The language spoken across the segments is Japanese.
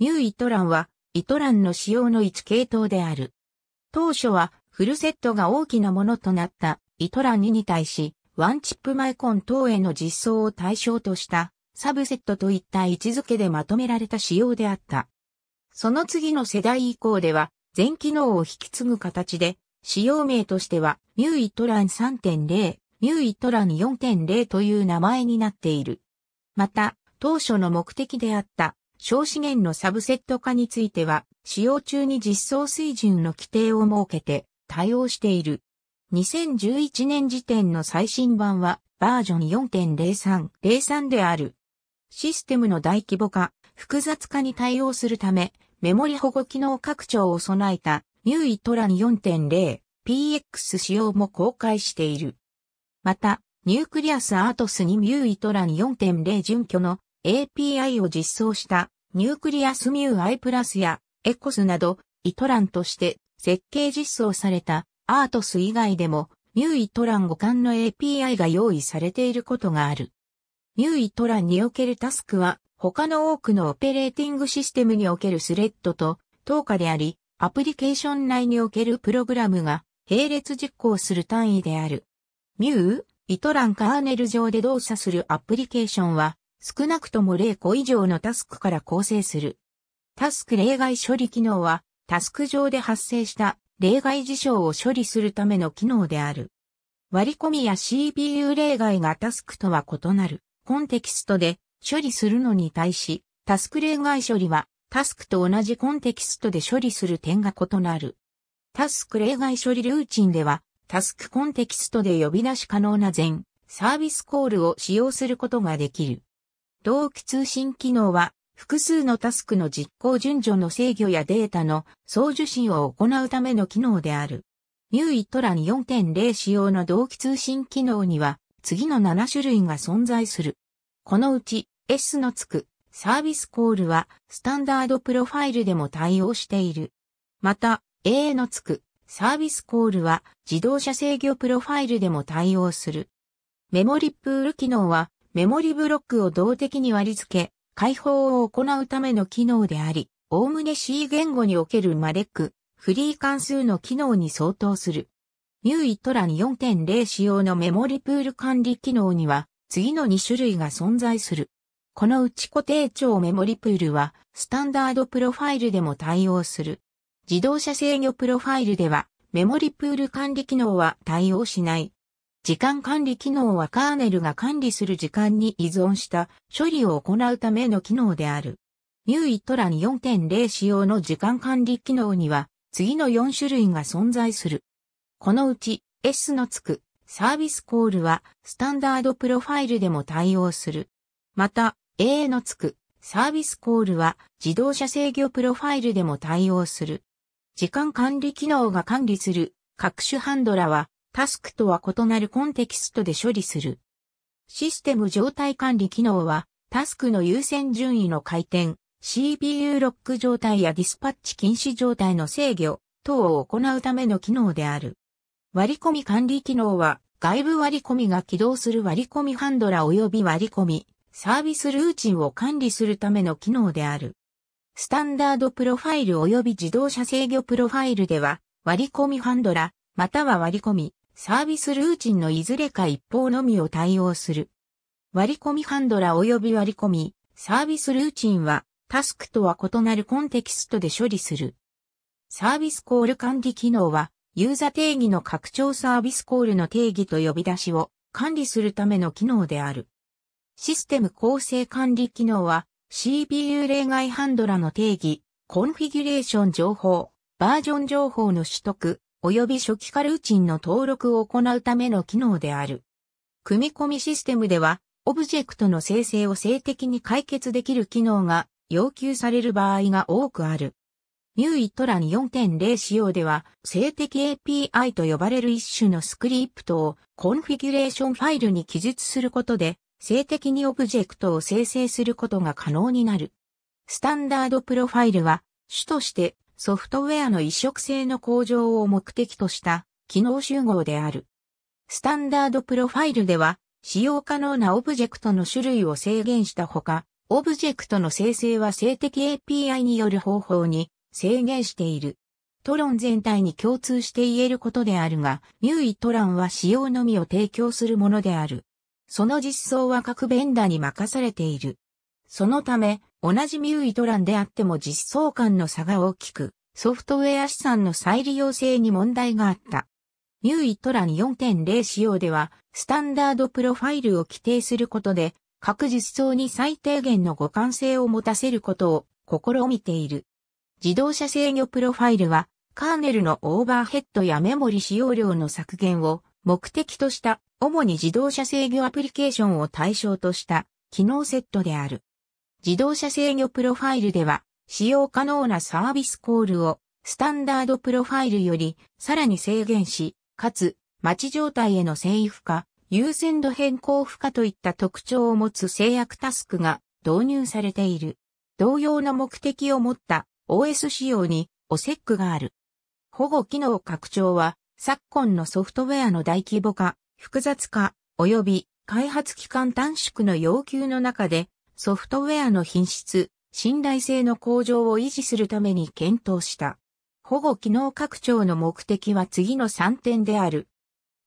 ニューイトランは、イトランの使用の一系統である。当初は、フルセットが大きなものとなったイトラン2に対し、ワンチップマイコン等への実装を対象としたサブセットといった位置づけでまとめられた仕様であった。その次の世代以降では、全機能を引き継ぐ形で、使用名としては、ミューイトラン3.0、ミューイトラン4.0という名前になっている。また、当初の目的であった小資源のサブセット化については、使用中に実装水準の規定を設けて対応している。2011年時点の最新版はバージョン4.0303である。システムの大規模化、複雑化に対応するため、メモリ保護機能拡張を備えたニューイトラン 4.0PX 使用も公開している。また、ニュークリアスアートスにミューイトラン4.0準拠の API を実装したニュークリアスミュー i プラスやエコスなどイトランとして設計実装されたアートス以外でもミューイトラン互換の API が用意されていることがある。ミューイトランにおけるタスクは他の多くのオペレーティングシステムにおけるスレッドと等価であり、アプリケーション内におけるプログラムが並列実行する単位である。ミュー、イトランカーネル上で動作するアプリケーションは少なくとも0個以上のタスクから構成する。タスク例外処理機能は、タスク上で発生した例外事象を処理するための機能である。割り込みや CPU 例外がタスクとは異なるコンテキストで処理するのに対し、タスク例外処理はタスクと同じコンテキストで処理する点が異なる。タスク例外処理ルーチンでは、タスクコンテキストで呼び出し可能な全サービスコールを使用することができる。同期通信機能は、複数のタスクの実行順序の制御やデータの送受信を行うための機能である。ニューイットラン4.0仕様の同期通信機能には、次の7種類が存在する。このうち、S のつくサービスコールは、スタンダードプロファイルでも対応している。また、A のつくサービスコールは、自動車制御プロファイルでも対応する。メモリプール機能は、メモリブロックを動的に割り付け、解放を行うための機能であり、おおむね C 言語におけるマレック、フリー関数の機能に相当する。ニューイットラン4.0仕様のメモリプール管理機能には、次の2種類が存在する。このうち固定超メモリプールは、スタンダードプロファイルでも対応する。自動車制御プロファイルでは、メモリプール管理機能は対応しない。時間管理機能はカーネルが管理する時間に依存した処理を行うための機能である。ニューイットラに4.0仕様の時間管理機能には次の4種類が存在する。このうち S のつくサービスコールはスタンダードプロファイルでも対応する。また A のつくサービスコールは自動車制御プロファイルでも対応する。時間管理機能が管理する各種ハンドラはタスクとは異なるコンテキストで処理する。システム状態管理機能は、タスクの優先順位の回転、CPU ロック状態やディスパッチ禁止状態の制御等を行うための機能である。割り込み管理機能は、外部割り込みが起動する割り込みハンドラ及び割り込み、サービスルーチンを管理するための機能である。スタンダードプロファイル及び自動車制御プロファイルでは、割り込みハンドラ、または割り込み、サービスルーチンのいずれか一方のみを対応する。割り込みハンドラ及び割り込み、サービスルーチンは、タスクとは異なるコンテキストで処理する。サービスコール管理機能は、ユーザ定義の拡張サービスコールの定義と呼び出しを管理するための機能である。システム構成管理機能は CPU 例外ハンドラの定義、コンフィギュレーション情報、バージョン情報の取得、及び初期化ルーチンの登録を行うための機能である。組み込みシステムでは、オブジェクトの生成を性的に解決できる機能が要求される場合が多くある。ニューイットラに4.0仕様では、性的 API と呼ばれる一種のスクリプトをコンフィギュレーションファイルに記述することで、性的にオブジェクトを生成することが可能になる。スタンダードプロファイルは、主としてソフトウェアの移植性の向上を目的とした機能集合である。スタンダードプロファイルでは、使用可能なオブジェクトの種類を制限したほか、オブジェクトの生成は性的 API による方法に制限している。トロン全体に共通して言えることであるが、ミューイトランは使用のみを提供するものである。その実装は各ベンダーに任されている。そのため、同じミューイトランであっても実装間の差が大きく、ソフトウェア資産の再利用性に問題があった。ミューイトラン4.0仕様では、スタンダードプロファイルを規定することで、各実装に最低限の互換性を持たせることを試みている。自動車制御プロファイルは、カーネルのオーバーヘッドやメモリ使用量の削減を目的とした、主に自動車制御アプリケーションを対象とした機能セットである。自動車制御プロファイルでは、使用可能なサービスコールをスタンダードプロファイルよりさらに制限し、かつ、待ち状態への制御負荷、優先度変更負荷といった特徴を持つ制約タスクが導入されている。同様の目的を持った OS 仕様に OSEC がある。保護機能拡張は昨今のソフトウェアの大規模化、複雑化、及び開発期間短縮の要求の中でソフトウェアの品質、信頼性の向上を維持するために検討した。保護機能拡張の目的は次の3点である。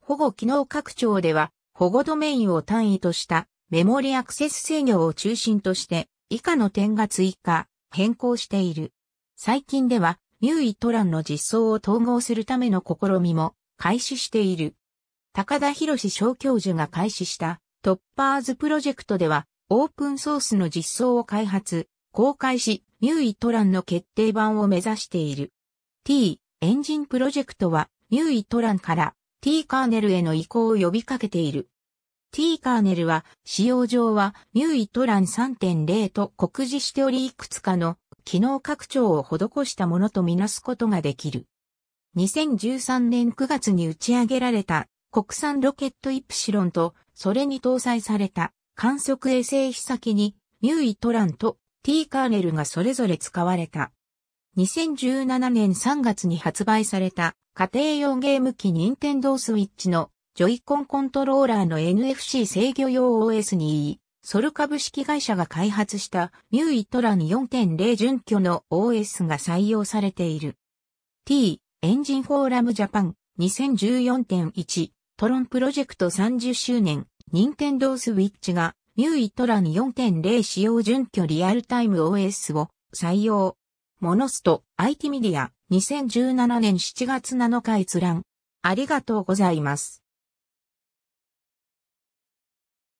保護機能拡張では、保護ドメインを単位としたメモリアクセス制御を中心として、以下の点が追加、変更している。最近では、ニューイトランの実装を統合するための試みも開始している。高田博士小教授が開始したトッパーズプロジェクトではオープンソースの実装を開発、公開し、ミューイトランの決定版を目指している。T、エンジンプロジェクトは、ニューイトランから T カーネルへの移行を呼びかけている。T カーネルは、使用上は、ニューイトラン3.0と酷似しており、いくつかの機能拡張を施したものとみなすことができる。2013年9月に打ち上げられた国産ロケットイプシロンと、それに搭載された観測衛星飛先に、ミューイトランと T カーネルがそれぞれ使われた。2017年3月に発売された家庭用ゲーム機ニンテンドースイッチのジョイコンコントローラーの NFC 制御用 OS にソル株式会社が開発したミューイトラン4.0準拠の OS が採用されている。T、エンジンフォーラムジャパン2014.1トロンプロジェクト30周年任天堂スウィッチが、ミューイトラに4.0使用準拠リアルタイム OS を採用。モノスト IT メディア2017年7月7日閲覧。ありがとうございます。